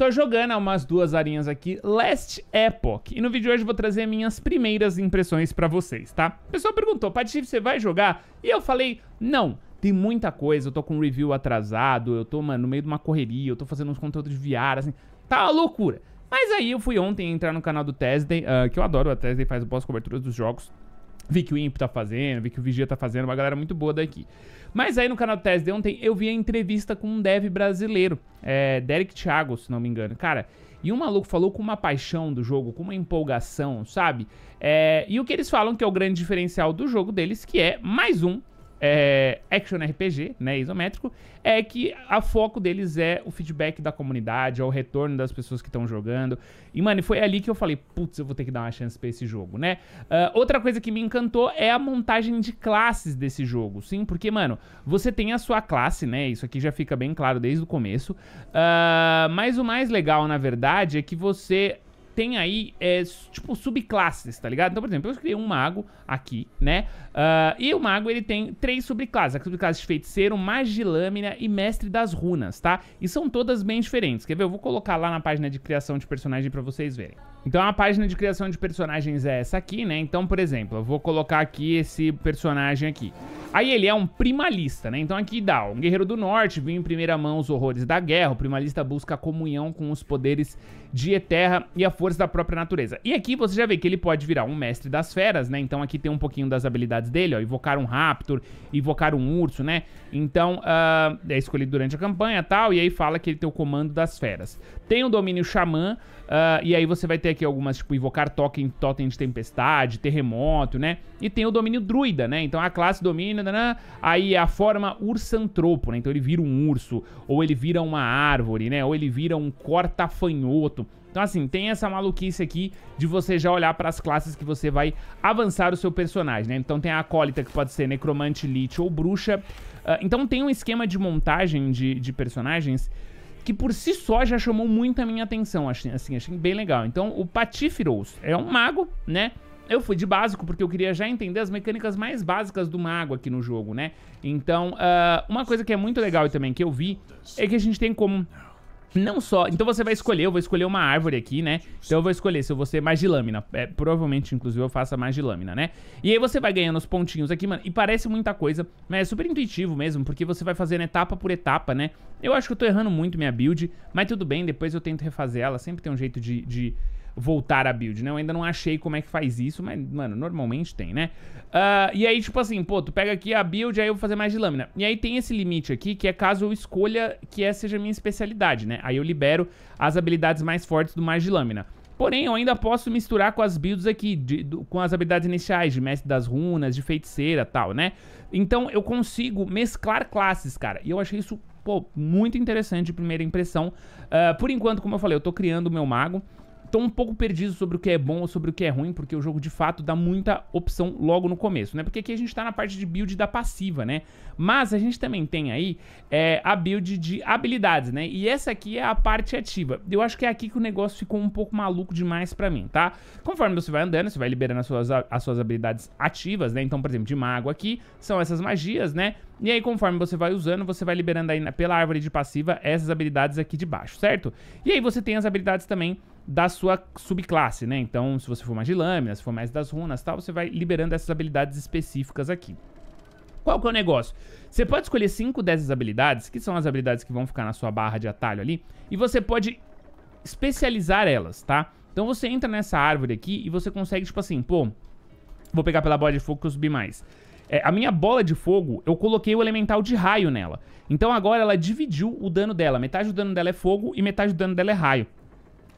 Tô jogando umas duas arinhas aqui, Last Epoch. E no vídeo de hoje eu vou trazer minhas primeiras impressões pra vocês, tá? O pessoal perguntou, Patife, você vai jogar? E eu falei, não. Tem muita coisa, eu tô com um review atrasado, eu tô, mano, no meio de uma correria, eu tô fazendo uns conteúdos de VR, assim. Tá uma loucura. Mas aí eu fui ontem entrar no canal do Tesday, uh, ah, que eu adoro, a Tesday faz boas coberturas dos jogos. Vi que o Imp tá fazendo, vi que o Vigia tá fazendo, uma galera muito boa daqui. Mas aí no canal do TSD ontem eu vi a entrevista com um dev brasileiro, é, Derek Thiago, se não me engano. Cara, e um maluco falou com uma paixão do jogo, com uma empolgação, sabe? É, e o que eles falam que é o grande diferencial do jogo deles, que é mais um é, action RPG, né, isométrico, é que a foco deles é o feedback da comunidade, é o retorno das pessoas que estão jogando. E, mano, foi ali que eu falei, putz, eu vou ter que dar uma chance pra esse jogo, né? Uh, outra coisa que me encantou é a montagem de classes desse jogo, sim, porque, mano, você tem a sua classe, né, isso aqui já fica bem claro desde o começo, uh, mas o mais legal, na verdade, é que você tem aí, é, tipo, subclasses, tá ligado? Então, por exemplo, eu criei um mago aqui, né? Uh, e o mago, ele tem três subclasses. A subclasse de feiticeiro, lâmina e mestre das runas, tá? E são todas bem diferentes. Quer ver? Eu vou colocar lá na página de criação de personagem pra vocês verem. Então a página de criação de personagens é essa aqui, né? Então, por exemplo, eu vou colocar aqui esse personagem aqui. Aí ele é um primalista, né? Então aqui dá, um guerreiro do norte, viu em primeira mão os horrores da guerra, o primalista busca a comunhão com os poderes de Eterra e a força da própria natureza. E aqui você já vê que ele pode virar um mestre das feras, né? Então aqui tem um pouquinho das habilidades dele, ó, invocar um raptor, invocar um urso, né? Então uh, é escolhido durante a campanha tal, e aí fala que ele tem o comando das feras. Tem o domínio xamã, uh, e aí você vai ter aqui algumas, tipo, invocar totem, totem de tempestade, terremoto, né? E tem o domínio druida, né? Então a classe domina nananana, aí a forma ursantropo, né? Então ele vira um urso, ou ele vira uma árvore, né? Ou ele vira um cortafanhoto. Então assim, tem essa maluquice aqui de você já olhar para as classes que você vai avançar o seu personagem, né? Então tem a acólita que pode ser necromante, lich ou bruxa. Uh, então tem um esquema de montagem de, de personagens que por si só já chamou muito a minha atenção, assim, achei bem legal. Então, o Patifiros é um mago, né? Eu fui de básico porque eu queria já entender as mecânicas mais básicas do mago aqui no jogo, né? Então, uh, uma coisa que é muito legal e também que eu vi é que a gente tem como não só... Então você vai escolher, eu vou escolher uma árvore aqui, né? Então eu vou escolher se eu vou ser mais de lâmina. É, provavelmente, inclusive, eu faça mais de lâmina, né? E aí você vai ganhando os pontinhos aqui, mano. E parece muita coisa, mas é super intuitivo mesmo, porque você vai fazendo etapa por etapa, né? Eu acho que eu tô errando muito minha build, mas tudo bem, depois eu tento refazer ela. Sempre tem um jeito de, de voltar a build, né? Eu ainda não achei como é que faz isso, mas, mano, normalmente tem, né? Uh, e aí, tipo assim, pô, tu pega aqui a build, aí eu vou fazer mais de lâmina. E aí tem esse limite aqui, que é caso eu escolha que essa seja a minha especialidade, né? Aí eu libero as habilidades mais fortes do mais de lâmina. Porém, eu ainda posso misturar com as builds aqui, de, do, com as habilidades iniciais de mestre das runas, de feiticeira tal, né? Então eu consigo mesclar classes, cara. E eu achei isso, pô, muito interessante de primeira impressão. Uh, por enquanto, como eu falei, eu tô criando o meu mago estão um pouco perdidos sobre o que é bom ou sobre o que é ruim, porque o jogo de fato dá muita opção logo no começo, né? Porque aqui a gente tá na parte de build da passiva, né? Mas a gente também tem aí é, a build de habilidades, né? E essa aqui é a parte ativa. Eu acho que é aqui que o negócio ficou um pouco maluco demais pra mim, tá? Conforme você vai andando, você vai liberando as suas, as suas habilidades ativas, né? Então, por exemplo, de mago aqui, são essas magias, né? E aí, conforme você vai usando, você vai liberando aí pela árvore de passiva essas habilidades aqui de baixo, certo? E aí você tem as habilidades também da sua subclasse, né? Então, se você for mais de lâmina, se for mais das runas e tal, você vai liberando essas habilidades específicas aqui. Qual que é o negócio? Você pode escolher 5 dessas habilidades, que são as habilidades que vão ficar na sua barra de atalho ali, e você pode especializar elas, tá? Então você entra nessa árvore aqui e você consegue, tipo assim, pô, vou pegar pela bola de fogo que eu subi mais. É, a minha bola de fogo, eu coloquei o elemental de raio nela. Então agora ela dividiu o dano dela. Metade do dano dela é fogo e metade do dano dela é raio.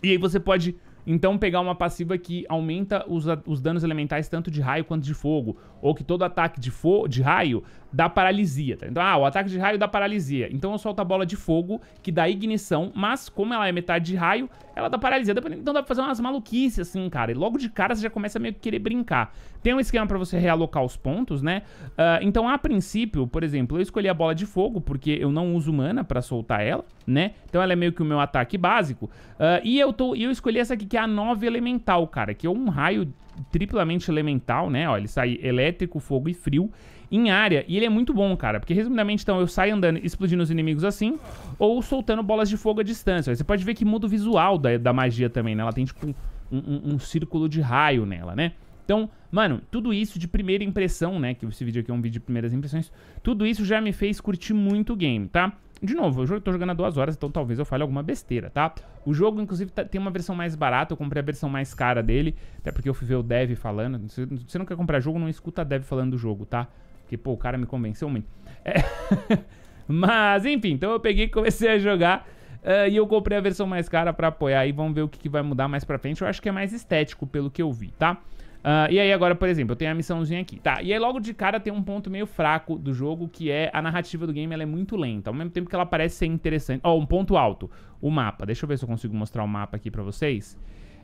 E aí você pode então pegar uma passiva que aumenta os, os danos elementais tanto de raio quanto de fogo, ou que todo ataque de, fo de raio dá paralisia. Tá? Então, ah, o ataque de raio dá paralisia. Então eu solto a bola de fogo, que dá ignição, mas como ela é metade de raio, ela dá paralisia. Então dá pra fazer umas maluquices assim, cara. E logo de cara você já começa a meio que querer brincar. Tem um esquema pra você realocar os pontos, né? Uh, então, a princípio, por exemplo, eu escolhi a bola de fogo, porque eu não uso mana pra soltar ela, né? Então ela é meio que o meu ataque básico. Uh, e eu, tô, eu escolhi essa aqui, que é a 9 elemental, cara, que é um raio triplamente elemental, né? Ó, ele sai elétrico, fogo e frio em área. E ele é muito bom, cara. Porque, resumidamente, então, eu saio andando explodindo os inimigos assim ou soltando bolas de fogo à distância. Você pode ver que muda o visual da, da magia também, né? Ela tem, tipo, um, um, um círculo de raio nela, né? Então, mano, tudo isso de primeira impressão, né? Que esse vídeo aqui é um vídeo de primeiras impressões. Tudo isso já me fez curtir muito o game, tá? De novo, eu tô jogando há duas horas, então talvez eu fale alguma besteira, tá? O jogo, inclusive, tá, tem uma versão mais barata, eu comprei a versão mais cara dele, até porque eu fui ver o dev falando. Se você não quer comprar jogo, não escuta a dev falando do jogo, tá? Porque, pô, o cara me convenceu muito. É... Mas, enfim, então eu peguei e comecei a jogar. Uh, e eu comprei a versão mais cara pra apoiar e vamos ver o que, que vai mudar mais pra frente. Eu acho que é mais estético, pelo que eu vi, tá? Uh, e aí agora, por exemplo, eu tenho a missãozinha aqui. Tá, e aí logo de cara tem um ponto meio fraco do jogo, que é a narrativa do game, ela é muito lenta. Ao mesmo tempo que ela parece ser interessante... Ó, oh, um ponto alto, o mapa. Deixa eu ver se eu consigo mostrar o mapa aqui pra vocês.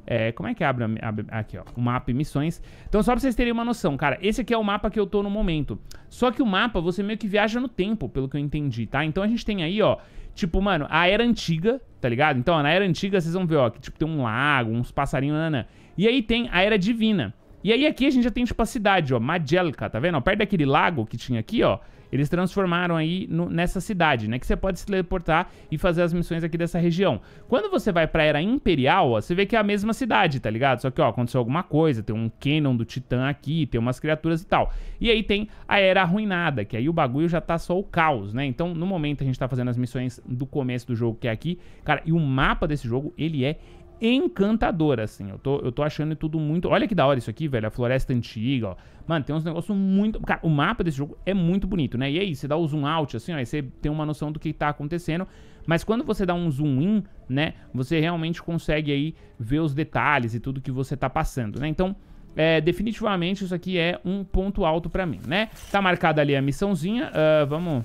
É, como é que abre, abre, aqui, ó, o mapa e missões. Então só pra vocês terem uma noção, cara, esse aqui é o mapa que eu tô no momento. Só que o mapa, você meio que viaja no tempo, pelo que eu entendi, tá? Então a gente tem aí, ó, tipo, mano, a era antiga, tá ligado? Então, ó, na era antiga, vocês vão ver, ó, que tipo, tem um lago, uns passarinhos, nanã. E aí tem a era divina. E aí aqui a gente já tem tipo a cidade, ó, Majelka, tá vendo? perto daquele lago que tinha aqui, ó, eles transformaram aí no, nessa cidade, né? Que você pode se teleportar e fazer as missões aqui dessa região. Quando você vai pra Era Imperial, ó, você vê que é a mesma cidade, tá ligado? Só que, ó, aconteceu alguma coisa, tem um Canon do Titã aqui, tem umas criaturas e tal. E aí tem a Era Arruinada, que aí o bagulho já tá só o caos, né? Então, no momento a gente tá fazendo as missões do começo do jogo, que é aqui. Cara, e o mapa desse jogo, ele é Encantador assim. Eu tô, eu tô achando tudo muito. Olha que da hora isso aqui, velho. A floresta antiga, ó. Mano, tem uns negócios muito. Cara, o mapa desse jogo é muito bonito, né? E aí, você dá o zoom out, assim, ó. Aí você tem uma noção do que tá acontecendo. Mas quando você dá um zoom in, né? Você realmente consegue aí ver os detalhes e tudo que você tá passando, né? Então. É, definitivamente isso aqui é um ponto alto pra mim, né? Tá marcada ali a missãozinha. Uh, vamos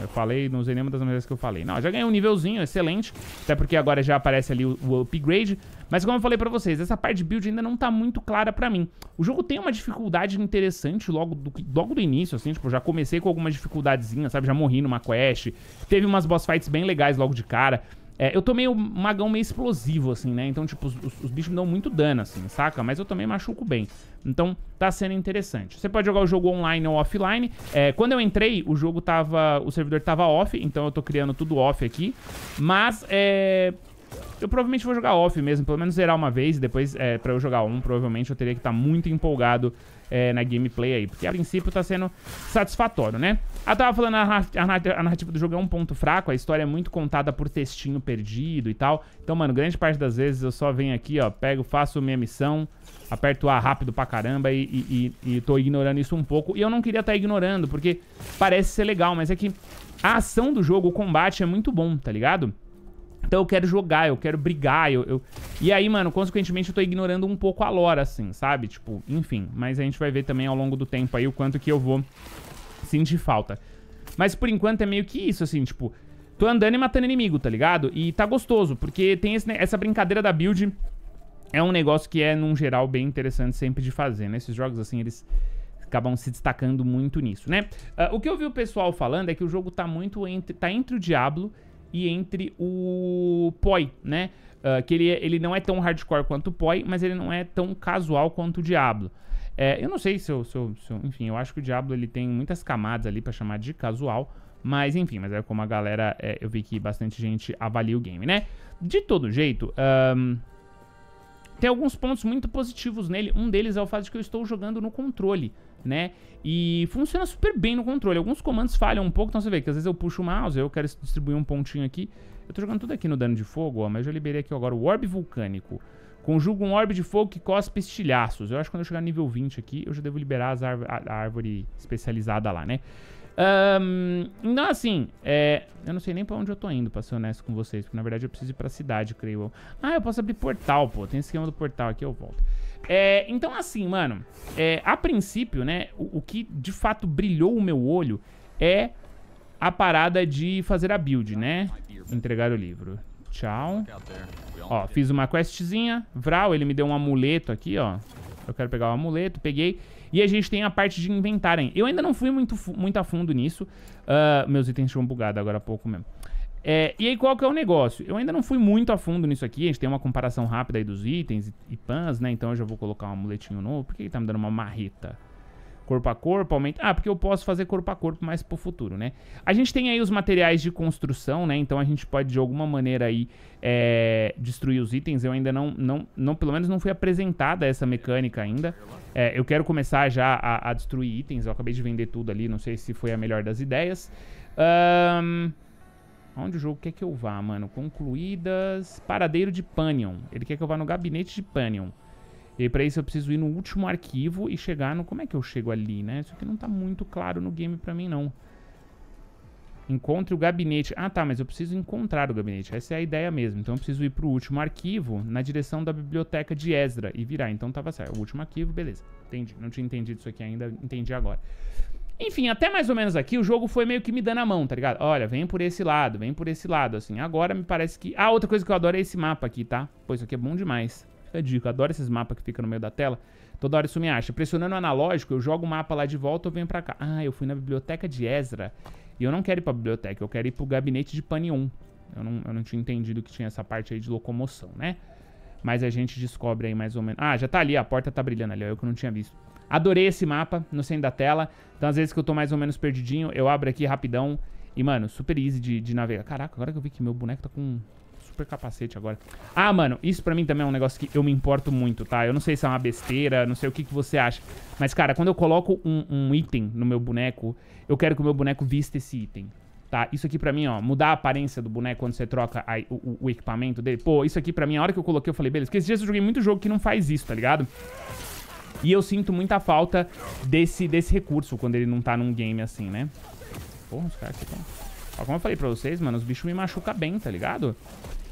eu falei, não usei nenhuma das maneiras que eu falei. Não, já ganhei um nívelzinho, excelente. Até porque agora já aparece ali o, o upgrade. Mas como eu falei pra vocês, essa parte de build ainda não tá muito clara pra mim. O jogo tem uma dificuldade interessante logo do, logo do início, assim. Tipo, já comecei com algumas dificuldadezinhas, sabe? Já morri numa quest. Teve umas boss fights bem legais logo de cara. É, eu tô meio magão meio explosivo, assim, né? Então, tipo, os, os, bichos me dão muito dano, assim, saca? Mas eu também machuco bem. Então, tá sendo interessante. Você pode jogar o jogo online ou offline. É, quando eu entrei, o jogo tava... O servidor tava off, então eu tô criando tudo off aqui. Mas, é... Eu provavelmente vou jogar off mesmo, pelo menos zerar uma vez e depois é, pra eu jogar um, provavelmente eu teria que estar tá muito empolgado é, na gameplay aí, porque a princípio tá sendo satisfatório, né? Eu ah, tava falando, a narrativa, a narrativa do jogo é um ponto fraco, a história é muito contada por textinho perdido e tal. Então, mano, grande parte das vezes eu só venho aqui, ó, pego, faço minha missão, aperto A rápido pra caramba e, e, e, e tô ignorando isso um pouco. E eu não queria estar tá ignorando, porque parece ser legal, mas é que a ação do jogo, o combate é muito bom, tá ligado? Então eu quero jogar, eu quero brigar, eu, eu, E aí, mano, consequentemente eu tô ignorando um pouco a lore, assim, sabe? Tipo, enfim. Mas a gente vai ver também ao longo do tempo aí o quanto que eu vou sentir falta. Mas por enquanto é meio que isso, assim, tipo... Tô andando e matando inimigo, tá ligado? E tá gostoso, porque tem esse, essa brincadeira da build... É um negócio que é, num geral, bem interessante sempre de fazer, né? Esses jogos, assim, eles acabam se destacando muito nisso, né? Uh, o que eu vi o pessoal falando é que o jogo tá muito entre... Tá entre o Diablo e entre o Poi, né? Uh, que ele, é, ele não é tão hardcore quanto o Poi, mas ele não é tão casual quanto o Diablo. É, eu não sei se eu, se, eu, se eu, Enfim, eu acho que o Diablo ele tem muitas camadas ali para chamar de casual. Mas enfim, mas é como a galera. É, eu vi que bastante gente avalia o game, né? De todo jeito. Um, tem alguns pontos muito positivos nele. Um deles é o fato de que eu estou jogando no controle né? E funciona super bem no controle. Alguns comandos falham um pouco, então você vê que às vezes eu puxo o mouse, eu quero distribuir um pontinho aqui. Eu tô jogando tudo aqui no dano de fogo, ó, mas eu liberei aqui agora o orbe vulcânico. Conjuga um orbe de fogo que cospe estilhaços. Eu acho que quando eu chegar no nível 20 aqui, eu já devo liberar a, a, árvore especializada lá, né? Um, então, assim, é, eu não sei nem pra onde eu tô indo, pra ser honesto com vocês. Porque, na verdade, eu preciso ir pra cidade, creio eu. Ah, eu posso abrir portal, pô. Tem esquema do portal aqui, eu volto. É, então, assim, mano, é, a princípio, né, o, o, que de fato brilhou o meu olho é a parada de fazer a build, né? Entregar o livro. Tchau. Ó, fiz uma questzinha. Vral, ele me deu um amuleto aqui, ó. Eu quero pegar o amuleto, peguei. E a gente tem a parte de inventarem. Eu ainda não fui muito, muito a fundo nisso. Uh, meus itens tinham bugado agora há pouco mesmo. É, e aí qual que é o negócio? Eu ainda não fui muito a fundo nisso aqui, a gente tem uma comparação rápida aí dos itens e, e pans, né? Então eu já vou colocar um amuletinho novo. Por que ele tá me dando uma marreta? Corpo a corpo, aumenta... Ah, porque eu posso fazer corpo a corpo mais pro futuro, né? A gente tem aí os materiais de construção, né? Então a gente pode de alguma maneira aí é, destruir os itens. Eu ainda não, não, não, pelo menos não fui apresentada essa mecânica ainda. É, eu quero começar já a, a, destruir itens. Eu acabei de vender tudo ali, não sei se foi a melhor das ideias. Ahn... Um... Onde o jogo quer que eu vá, mano? Concluídas. Paradeiro de Panion. Ele quer que eu vá no gabinete de Panion. E para isso eu preciso ir no último arquivo e chegar no... Como é que eu chego ali, né? Isso aqui não tá muito claro no game pra mim, não. Encontre o gabinete. Ah, tá, mas eu preciso encontrar o gabinete. Essa é a ideia mesmo. Então eu preciso ir pro último arquivo na direção da biblioteca de Ezra e virar. Então tava certo. O último arquivo, beleza. Entendi. Não tinha entendido isso aqui ainda. Entendi agora. Enfim, até mais ou menos aqui o jogo foi meio que me dando a mão, tá ligado? Olha, vem por esse lado, vem por esse lado, assim. Agora me parece que... Ah, outra coisa que eu adoro é esse mapa aqui, tá? Pô, isso aqui é bom demais. Fica a dica, eu adoro esses mapas que ficam no meio da tela. Toda hora isso me acha. Pressionando o analógico, eu jogo o mapa lá de volta ou venho pra cá. Ah, eu fui na biblioteca de Ezra. E eu não quero ir pra biblioteca, eu quero ir pro gabinete de Panion. Eu não, eu não tinha entendido que tinha essa parte aí de locomoção, né? Mas a gente descobre aí mais ou menos... Ah, já tá ali, a porta tá brilhando ali, ó, eu que não tinha visto. Adorei esse mapa no centro da tela. Então, às vezes que eu tô mais ou menos perdidinho, eu abro aqui rapidão. E, mano, super easy de, de navegar. Caraca, agora que eu vi que meu boneco tá com super capacete agora. Ah, mano, isso pra mim também é um negócio que eu me importo muito, tá? Eu não sei se é uma besteira, não sei o que, que você acha. Mas, cara, quando eu coloco um, um item no meu boneco, eu quero que o meu boneco vista esse item. Tá, isso aqui pra mim, ó, mudar a aparência do boneco quando você troca a, o, o, equipamento dele. Pô, isso aqui pra mim, a hora que eu coloquei, eu falei, beleza, porque esses dias eu joguei muito jogo que não faz isso, tá ligado? E eu sinto muita falta desse, desse recurso quando ele não tá num game assim, né? Porra, os caras aqui Ó, como eu falei pra vocês, mano, os bichos me machucam bem, tá ligado?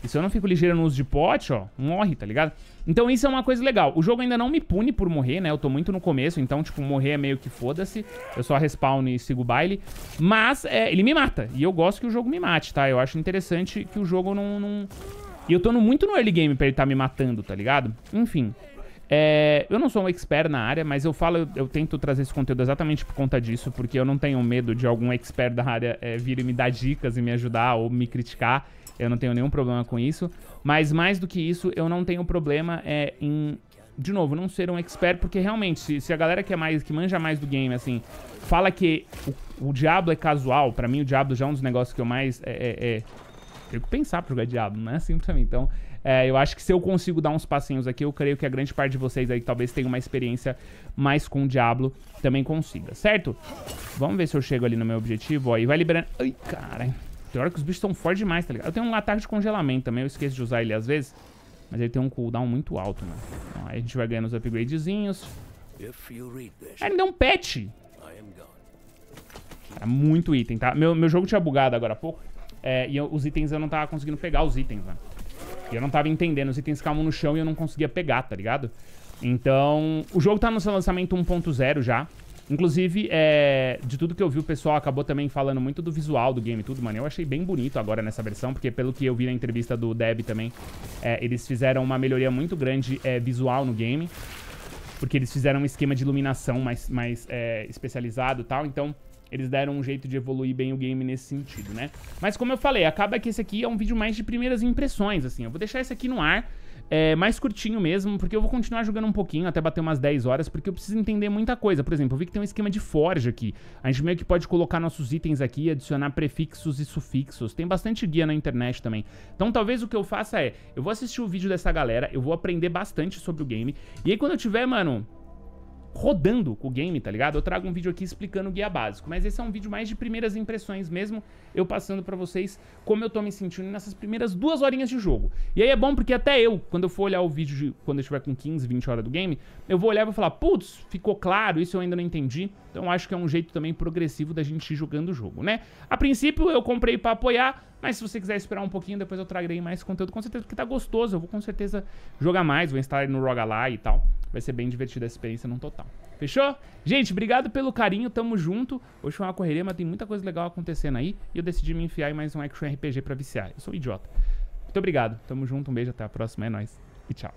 E se eu não fico ligeiro no uso de pote, ó, morre, tá ligado? Então isso é uma coisa legal. O jogo ainda não me pune por morrer, né? Eu tô muito no começo, então, tipo, morrer é meio que foda-se. Eu só respawn e sigo o baile. Mas é, ele me mata. E eu gosto que o jogo me mate, tá? Eu acho interessante que o jogo não... não... E eu tô no, muito no early game pra ele tá me matando, tá ligado? Enfim, é, eu não sou um expert na área, mas eu falo, eu, eu, tento trazer esse conteúdo exatamente por conta disso, porque eu não tenho medo de algum expert da área é, vir e me dar dicas e me ajudar ou me criticar. Eu não tenho nenhum problema com isso. Mas mais do que isso, eu não tenho problema é, em, de novo, não ser um expert, porque realmente, se, se a galera que é mais, que manja mais do game, assim, fala que o, o Diablo é casual, para mim o Diablo já é um dos negócios que eu mais é, é, é, tenho que pensar pra jogar Diablo, não é assim pra mim. Então, é, eu acho que se eu consigo dar uns passinhos aqui, eu creio que a grande parte de vocês aí que talvez tenha uma experiência mais com o Diablo também consiga, certo? Vamos ver se eu chego ali no meu objetivo, ó, e vai liberando... Ai, caralho. Tem hora que os bichos são fortes demais, tá ligado? Eu tenho um ataque de congelamento também, eu esqueço de usar ele às vezes, mas ele tem um cooldown muito alto, né? aí a gente vai ganhando os upgradezinhos. Ah, ele deu um pet! Cara, muito item, tá? Meu, meu jogo tinha bugado agora há pouco, é, e eu, os itens eu não tava conseguindo pegar os itens, né? E eu não tava entendendo, os itens ficavam no chão e eu não conseguia pegar, tá ligado? Então, o jogo tá no seu lançamento 1.0 já. Inclusive, é, de tudo que eu vi, o pessoal acabou também falando muito do visual do game e tudo, mano. Eu achei bem bonito agora nessa versão, porque pelo que eu vi na entrevista do Deb também, é, eles fizeram uma melhoria muito grande é, visual no game. Porque eles fizeram um esquema de iluminação mais, mais é, especializado e tal, então eles deram um jeito de evoluir bem o game nesse sentido, né? Mas como eu falei, acaba que esse aqui é um vídeo mais de primeiras impressões, assim. Eu vou deixar esse aqui no ar, é, mais curtinho mesmo, porque eu vou continuar jogando um pouquinho, até bater umas 10 horas, porque eu preciso entender muita coisa. Por exemplo, eu vi que tem um esquema de forja aqui. A gente meio que pode colocar nossos itens aqui, adicionar prefixos e sufixos. Tem bastante guia na internet também. Então talvez o que eu faça é, eu vou assistir o vídeo dessa galera, eu vou aprender bastante sobre o game, e aí quando eu tiver, mano rodando com o game, tá ligado? Eu trago um vídeo aqui explicando o guia básico, mas esse é um vídeo mais de primeiras impressões mesmo, eu passando para vocês como eu tô me sentindo nessas primeiras duas horinhas de jogo. E aí é bom porque até eu, quando eu for olhar o vídeo, de, quando eu estiver com 15, 20 horas do game, eu vou olhar e vou falar, putz, ficou claro, isso eu ainda não entendi, então acho que é um jeito também progressivo da gente ir jogando o jogo, né? A princípio eu comprei para apoiar, mas se você quiser esperar um pouquinho, depois eu trarei mais conteúdo, com certeza, porque tá gostoso, eu vou com certeza jogar mais, vou instalar no Rogalai e tal. Vai ser bem divertida a experiência no total. Fechou? Gente, obrigado pelo carinho, tamo junto. Hoje foi uma correria, mas tem muita coisa legal acontecendo aí. E eu decidi me enfiar em mais um Action RPG pra viciar. Eu sou um idiota. Muito obrigado, tamo junto, um beijo, até a próxima, é nóis. E tchau.